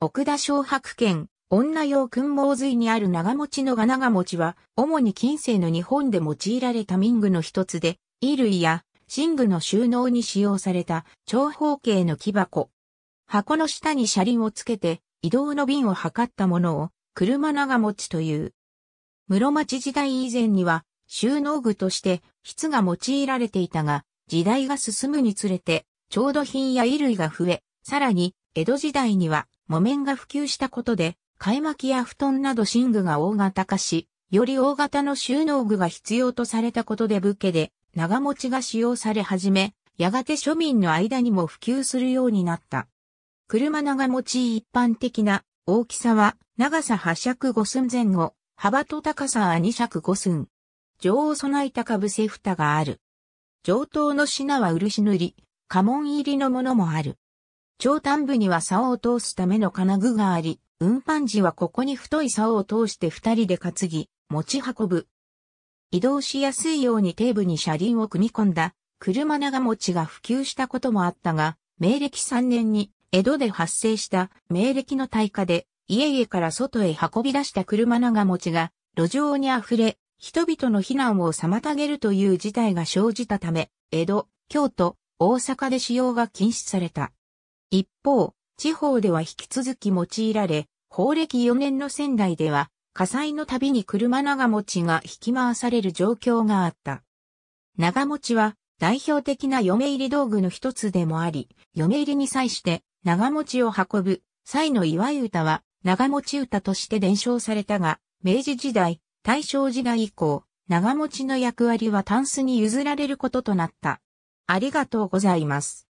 奥田小白県、女用訓毛髄にある長持ちのが長持ちは、主に近世の日本で用いられた民具の一つで、衣類や寝具の収納に使用された長方形の木箱。箱の下に車輪をつけて、移動の瓶を測ったものを、車長持ちという。室町時代以前には、収納具として、筆が用いられていたが、時代が進むにつれて、調度品や衣類が増え、さらに、江戸時代には、木綿が普及したことで、買い巻きや布団など寝具が大型化し、より大型の収納具が必要とされたことで武家で長持ちが使用され始め、やがて庶民の間にも普及するようになった。車長持ち一般的な大きさは長さ8尺5寸前後、幅と高さは2尺5寸。上を備えたかぶせ蓋がある。上等の品は漆塗り、家紋入りのものもある。長端部には竿を通すための金具があり、運搬時はここに太い竿を通して二人で担ぎ、持ち運ぶ。移動しやすいように底部に車輪を組み込んだ車長持ちが普及したこともあったが、明暦3年に江戸で発生した明暦の大火で家々から外へ運び出した車長持ちが路上に溢れ、人々の避難を妨げるという事態が生じたため、江戸、京都、大阪で使用が禁止された。一方、地方では引き続き用いられ、法暦4年の仙台では、火災のたびに車長持ちが引き回される状況があった。長持ちは代表的な嫁入り道具の一つでもあり、嫁入りに際して長持ちを運ぶ際の祝い歌は長持ち歌として伝承されたが、明治時代、大正時代以降、長持ちの役割はタンスに譲られることとなった。ありがとうございます。